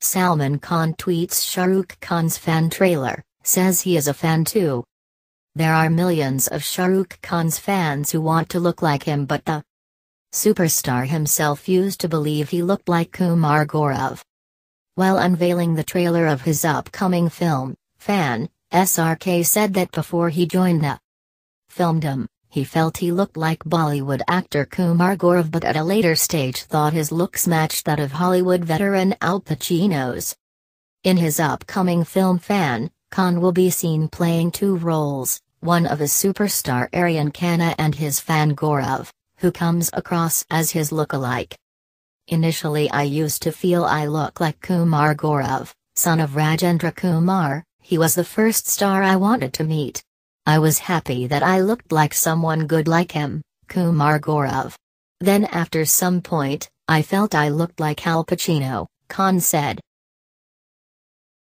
Salman Khan tweets Shahrukh Khan's fan trailer, says he is a fan too. There are millions of Shahrukh Khan's fans who want to look like him but the superstar himself used to believe he looked like Kumar Gaurav. While unveiling the trailer of his upcoming film, fan, SRK said that before he joined the filmdom, he felt he looked like Bollywood actor Kumar Gaurav but at a later stage thought his looks matched that of Hollywood veteran Al Pacino's. In his upcoming film Fan, Khan will be seen playing two roles, one of a superstar Aryan Khanna and his fan Gaurav, who comes across as his look-alike. Initially I used to feel I look like Kumar Gaurav, son of Rajendra Kumar, he was the first star I wanted to meet. I was happy that I looked like someone good like him, Kumar Gaurav. Then after some point, I felt I looked like Al Pacino, Khan said.